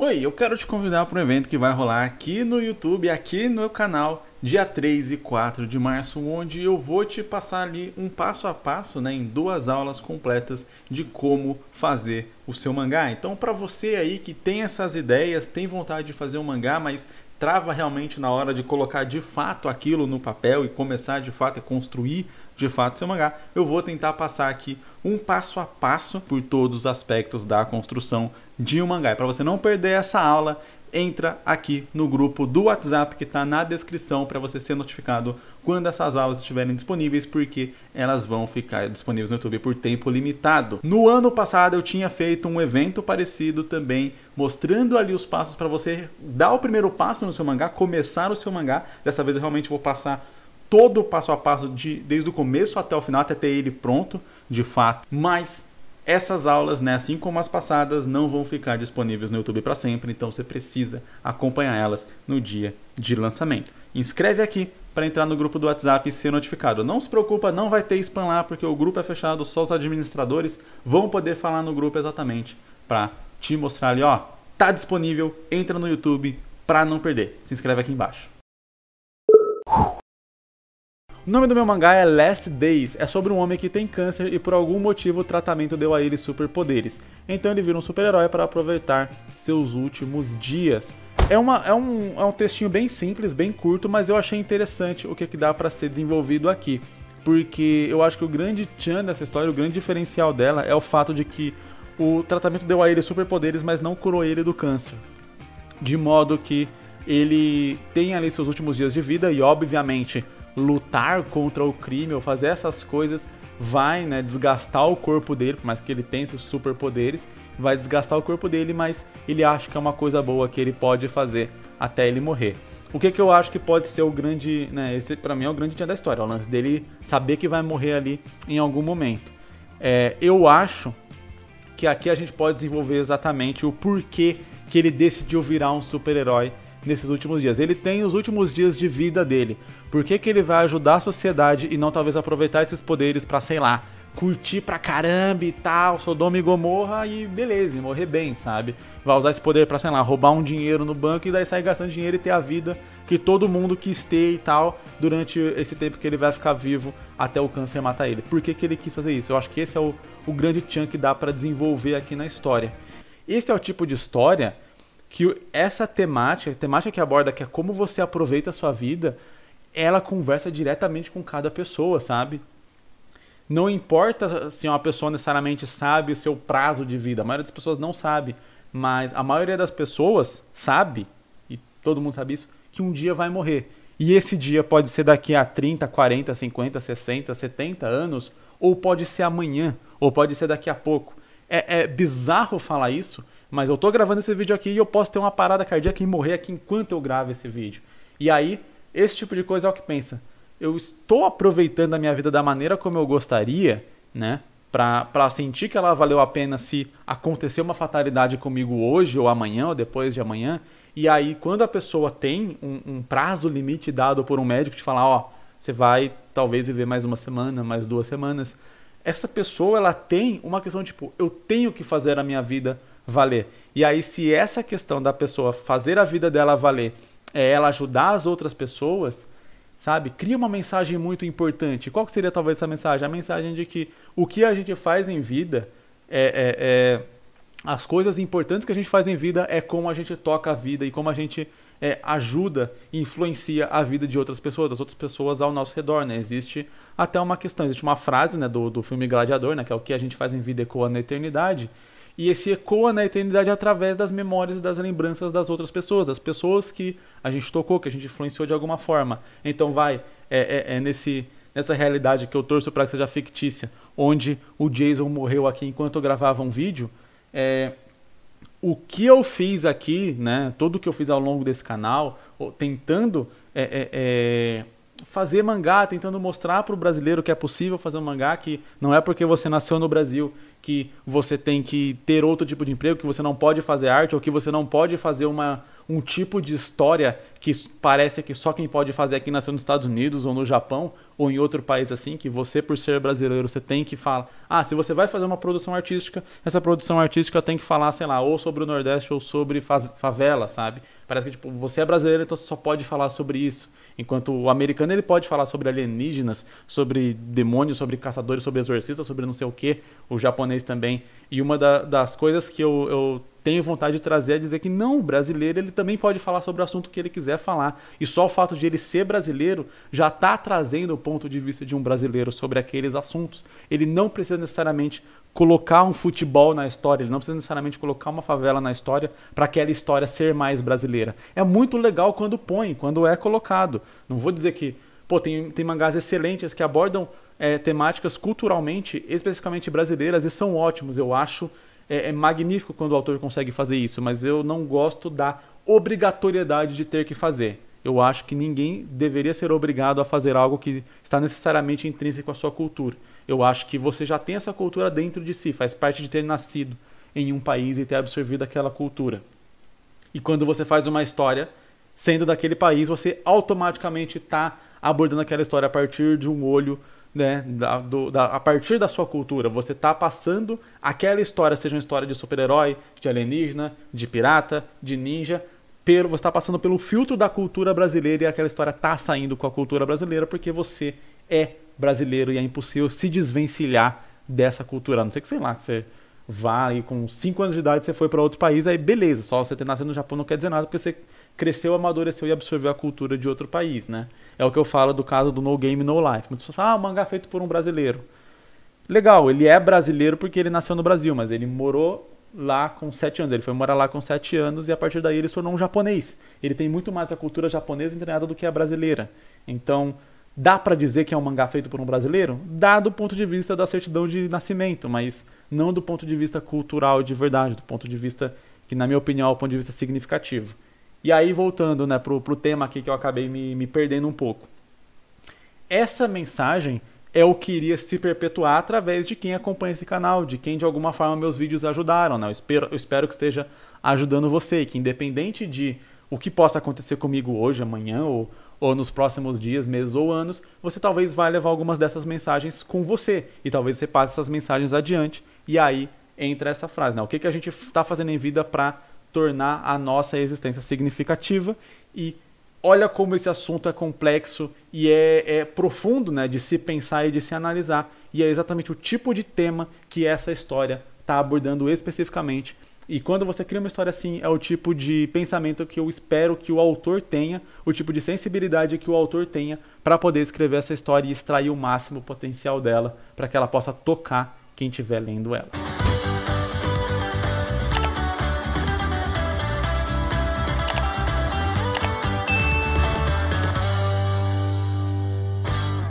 Oi, eu quero te convidar para um evento que vai rolar aqui no YouTube, aqui no canal, dia 3 e 4 de março, onde eu vou te passar ali um passo a passo, né, em duas aulas completas de como fazer o seu mangá. Então, para você aí que tem essas ideias, tem vontade de fazer um mangá, mas trava realmente na hora de colocar de fato aquilo no papel e começar de fato a construir de fato seu mangá, eu vou tentar passar aqui um passo a passo por todos os aspectos da construção de um mangá. Para você não perder essa aula, entra aqui no grupo do WhatsApp que está na descrição para você ser notificado quando essas aulas estiverem disponíveis, porque elas vão ficar disponíveis no YouTube por tempo limitado. No ano passado eu tinha feito um evento parecido também, mostrando ali os passos para você dar o primeiro passo no seu mangá, começar o seu mangá. Dessa vez eu realmente vou passar todo o passo a passo, de, desde o começo até o final, até ter ele pronto, de fato. Mas essas aulas, né, assim como as passadas, não vão ficar disponíveis no YouTube para sempre, então você precisa acompanhar elas no dia de lançamento. Inscreve aqui para entrar no grupo do WhatsApp e ser notificado. Não se preocupa, não vai ter spam lá, porque o grupo é fechado, só os administradores vão poder falar no grupo exatamente para te mostrar ali, ó, tá disponível, entra no YouTube para não perder. Se inscreve aqui embaixo. O nome do meu mangá é Last Days, é sobre um homem que tem câncer e por algum motivo o tratamento deu a ele superpoderes. Então ele vira um super-herói para aproveitar seus últimos dias. É, uma, é, um, é um textinho bem simples, bem curto, mas eu achei interessante o que, é que dá para ser desenvolvido aqui. Porque eu acho que o grande tchan dessa história, o grande diferencial dela é o fato de que o tratamento deu a ele superpoderes, mas não curou ele do câncer. De modo que ele tem ali seus últimos dias de vida e, obviamente, lutar contra o crime ou fazer essas coisas vai né, desgastar o corpo dele, por mais que ele tenha esses superpoderes, vai desgastar o corpo dele, mas ele acha que é uma coisa boa que ele pode fazer até ele morrer. O que, que eu acho que pode ser o grande, né, esse para mim é o grande dia da história, é o lance dele saber que vai morrer ali em algum momento. É, eu acho que aqui a gente pode desenvolver exatamente o porquê que ele decidiu virar um super-herói nesses últimos dias. Ele tem os últimos dias de vida dele. Por que, que ele vai ajudar a sociedade e não talvez aproveitar esses poderes para, sei lá, curtir pra caramba e tal, Sodoma e Gomorra e beleza, e morrer bem, sabe? Vai usar esse poder pra, sei lá, roubar um dinheiro no banco e daí sair gastando dinheiro e ter a vida que todo mundo quis ter e tal durante esse tempo que ele vai ficar vivo até o câncer matar ele. Por que, que ele quis fazer isso? Eu acho que esse é o, o grande chunk que dá para desenvolver aqui na história. Esse é o tipo de história que essa temática, a temática que aborda, que é como você aproveita a sua vida, ela conversa diretamente com cada pessoa, sabe? Não importa se uma pessoa necessariamente sabe o seu prazo de vida, a maioria das pessoas não sabe, mas a maioria das pessoas sabe, e todo mundo sabe isso, que um dia vai morrer. E esse dia pode ser daqui a 30, 40, 50, 60, 70 anos, ou pode ser amanhã, ou pode ser daqui a pouco. É, é bizarro falar isso, mas eu tô gravando esse vídeo aqui e eu posso ter uma parada cardíaca e morrer aqui enquanto eu gravo esse vídeo. E aí, esse tipo de coisa é o que pensa. Eu estou aproveitando a minha vida da maneira como eu gostaria, né? Pra, pra sentir que ela valeu a pena se acontecer uma fatalidade comigo hoje, ou amanhã, ou depois de amanhã. E aí, quando a pessoa tem um, um prazo limite dado por um médico de falar, ó, você vai talvez viver mais uma semana, mais duas semanas. Essa pessoa, ela tem uma questão tipo, eu tenho que fazer a minha vida valer. E aí, se essa questão da pessoa fazer a vida dela valer é ela ajudar as outras pessoas, sabe? Cria uma mensagem muito importante. Qual seria talvez essa mensagem? A mensagem de que o que a gente faz em vida é, é, é as coisas importantes que a gente faz em vida é como a gente toca a vida e como a gente é, ajuda e influencia a vida de outras pessoas, das outras pessoas ao nosso redor, né? Existe até uma questão, existe uma frase né, do, do filme Gladiador, né? Que é o que a gente faz em vida ecoa na eternidade e esse ecoa na eternidade através das memórias e das lembranças das outras pessoas, das pessoas que a gente tocou, que a gente influenciou de alguma forma. Então vai, é, é, é nesse, nessa realidade que eu torço para que seja fictícia, onde o Jason morreu aqui enquanto eu gravava um vídeo, é, o que eu fiz aqui, né, tudo que eu fiz ao longo desse canal, tentando é, é, é fazer mangá, tentando mostrar para o brasileiro que é possível fazer um mangá, que não é porque você nasceu no Brasil que você tem que ter outro tipo de emprego, que você não pode fazer arte ou que você não pode fazer uma, um tipo de história que parece que só quem pode fazer aqui nasceu nos Estados Unidos ou no Japão ou em outro país assim, que você por ser brasileiro, você tem que falar, ah, se você vai fazer uma produção artística, essa produção artística tem que falar, sei lá, ou sobre o Nordeste ou sobre favela, sabe? Parece que tipo, você é brasileiro, então só pode falar sobre isso. Enquanto o americano ele pode falar sobre alienígenas, sobre demônios, sobre caçadores, sobre exorcistas, sobre não sei o que. O japonês também. E uma da, das coisas que eu, eu tenho vontade de trazer é dizer que não, o brasileiro ele também pode falar sobre o assunto que ele quiser falar. E só o fato de ele ser brasileiro já está trazendo o ponto de vista de um brasileiro sobre aqueles assuntos. Ele não precisa necessariamente colocar um futebol na história, ele não precisa necessariamente colocar uma favela na história para aquela história ser mais brasileira. É muito legal quando põe, quando é colocado. Não vou dizer que, pô, tem, tem mangás excelentes que abordam é, temáticas culturalmente, especificamente brasileiras, e são ótimos. Eu acho é, é magnífico quando o autor consegue fazer isso, mas eu não gosto da obrigatoriedade de ter que fazer. Eu acho que ninguém deveria ser obrigado a fazer algo que está necessariamente intrínseco à sua cultura. Eu acho que você já tem essa cultura dentro de si, faz parte de ter nascido em um país e ter absorvido aquela cultura. E quando você faz uma história sendo daquele país, você automaticamente está abordando aquela história a partir de um olho né? Da, do, da, a partir da sua cultura, você está passando aquela história, seja uma história de super-herói, de alienígena, de pirata, de ninja, pelo, você está passando pelo filtro da cultura brasileira e aquela história está saindo com a cultura brasileira porque você é brasileiro e é impossível se desvencilhar dessa cultura. A não sei que, sei lá, que você vá e com 5 anos de idade você foi para outro país, aí beleza, só você ter nascido no Japão não quer dizer nada porque você cresceu, amadureceu e absorveu a cultura de outro país, né? É o que eu falo do caso do No Game No Life. Muitas pessoas falam, ah, um mangá é feito por um brasileiro. Legal, ele é brasileiro porque ele nasceu no Brasil, mas ele morou lá com 7 anos. Ele foi morar lá com 7 anos e a partir daí ele se tornou um japonês. Ele tem muito mais a cultura japonesa entranhada do que a brasileira. Então, dá para dizer que é um mangá feito por um brasileiro? Dá do ponto de vista da certidão de nascimento, mas não do ponto de vista cultural de verdade, do ponto de vista que, na minha opinião, é o ponto de vista significativo. E aí, voltando né, para o tema aqui que eu acabei me, me perdendo um pouco. Essa mensagem é o que iria se perpetuar através de quem acompanha esse canal, de quem de alguma forma meus vídeos ajudaram. Né? Eu, espero, eu espero que esteja ajudando você, que independente de o que possa acontecer comigo hoje, amanhã ou, ou nos próximos dias, meses ou anos, você talvez vá levar algumas dessas mensagens com você e talvez você passe essas mensagens adiante. E aí entra essa frase, né? O que, que a gente está fazendo em vida para tornar a nossa existência significativa e olha como esse assunto é complexo e é, é, profundo né, de se pensar e de se analisar. E é exatamente o tipo de tema que essa história está abordando especificamente. E quando você cria uma história assim, é o tipo de pensamento que eu espero que o autor tenha, o tipo de sensibilidade que o autor tenha para poder escrever essa história e extrair o máximo potencial dela, para que ela possa tocar quem estiver lendo ela.